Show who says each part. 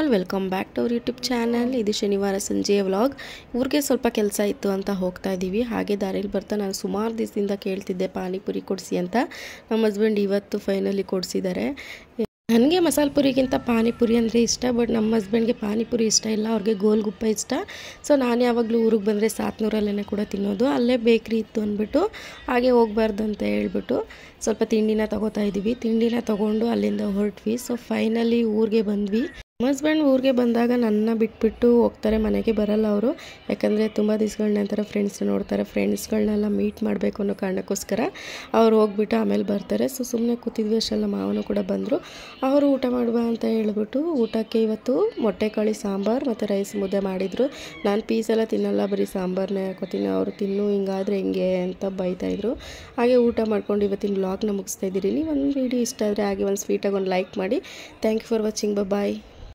Speaker 1: all welcome back to ಅವ್ರ YouTube channel ಇದು ಶನಿವಾರ ಸಂಜೆಯ ವ್ಲಾಗ್ ಊರಿಗೆ ಸ್ವಲ್ಪ ಕೆಲಸ ಇತ್ತು ಅಂತ ಹೋಗ್ತಾ ಇದ್ದೀವಿ ಹಾಗೆ ದಾರಿಯಲ್ಲಿ ಬರ್ತಾ ನಾನು ಸುಮಾರು ದಿವಸದಿಂದ ಕೇಳ್ತಿದ್ದೆ ಪಾನಿಪುರಿ ಕೊಡಿಸಿ ಅಂತ ನಮ್ಮ ಹಸ್ಬೆಂಡ್ ಇವತ್ತು ಫೈನಲಿ ಕೊಡಿಸಿದ್ದಾರೆ ನನಗೆ ಮಸಾಲೆ ಪುರಿಗಿಂತ ಪಾನಿಪುರಿ ಅಂದರೆ ಇಷ್ಟ ಬಟ್ ನಮ್ಮ ಹಸ್ಬೆಂಡ್ಗೆ ಪಾನಿಪುರಿ ಇಷ್ಟ ಇಲ್ಲ ಅವ್ರಿಗೆ ಗೋಲ್ಗುಪ್ಪ ಇಷ್ಟ ಸೊ ನಾನು ಯಾವಾಗಲೂ ಊರಿಗೆ ಬಂದರೆ ಸಾತ್ನೂರಲ್ಲೇ ಕೂಡ ತಿನ್ನೋದು ಅಲ್ಲೇ ಬೇಕ್ರಿ ಇತ್ತು ಅಂದ್ಬಿಟ್ಟು ಹಾಗೆ ಹೋಗ್ಬಾರ್ದು ಅಂತ ಹೇಳ್ಬಿಟ್ಟು ಸ್ವಲ್ಪ ತಿಂಡಿನ ತೊಗೋತಾ ಇದ್ದೀವಿ ತಿಂಡಿನ ತೊಗೊಂಡು ಅಲ್ಲಿಂದ ಹೊರಟ್ವಿ ಸೊ ಫೈನಲಿ ಊರಿಗೆ ಬಂದ್ವಿ ಹಸ್ಬೆಂಡ್ ಊರಿಗೆ ಬಂದಾಗ ನನ್ನ ಬಿಟ್ಬಿಟ್ಟು ಹೋಗ್ತಾರೆ ಮನೆಗೆ ಬರಲ್ಲ ಅವರು ಯಾಕಂದರೆ ತುಂಬ ದಿವಸಗಳ ನಂತರ ಫ್ರೆಂಡ್ಸ್ ನೋಡ್ತಾರೆ ಫ್ರೆಂಡ್ಸ್ಗಳನ್ನೆಲ್ಲ ಮೀಟ್ ಮಾಡಬೇಕು ಅನ್ನೋ ಕಾರಣಕ್ಕೋಸ್ಕರ ಅವ್ರು ಹೋಗ್ಬಿಟ್ಟು ಆಮೇಲೆ ಬರ್ತಾರೆ ಸೊ ಸುಮ್ಮನೆ ಕೂತಿದ್ವಿ ಅಷ್ಟೆಲ್ಲ ಮಾವನು ಕೂಡ ಬಂದರು ಅವರು ಊಟ ಮಾಡುವ ಅಂತ ಹೇಳ್ಬಿಟ್ಟು ಊಟಕ್ಕೆ ಇವತ್ತು ಮೊಟ್ಟೆಕಾಳಿ ಸಾಂಬಾರು ಮತ್ತು ರೈಸ್ ಮುದ್ದೆ ಮಾಡಿದರು ನಾನು ಪೀಸ್ ಎಲ್ಲ ತಿನ್ನಲ್ಲ ಬರೀ ಸಾಂಬಾರನ್ನೇ ಹಾಕೋತೀನಿ ಅವರು ತಿನ್ನು ಹಿಂಗಾದರೆ ಹಿಂಗೆ ಅಂತ ಬೈತಾಯಿದ್ರು ಹಾಗೆ ಊಟ ಮಾಡ್ಕೊಂಡು ಇವತ್ತಿನ ಬ್ಲಾಗ್ನ ಮುಗಿಸ್ತಾ ಇದ್ದೀರಿ ಒಂದು ವೀಡಿಯೋ ಇಷ್ಟ ಆದರೆ ಹಾಗೆ ಒಂದು ಸ್ವೀಟಾಗಿ ಒಂದು ಲೈಕ್ ಮಾಡಿ thank you for watching bye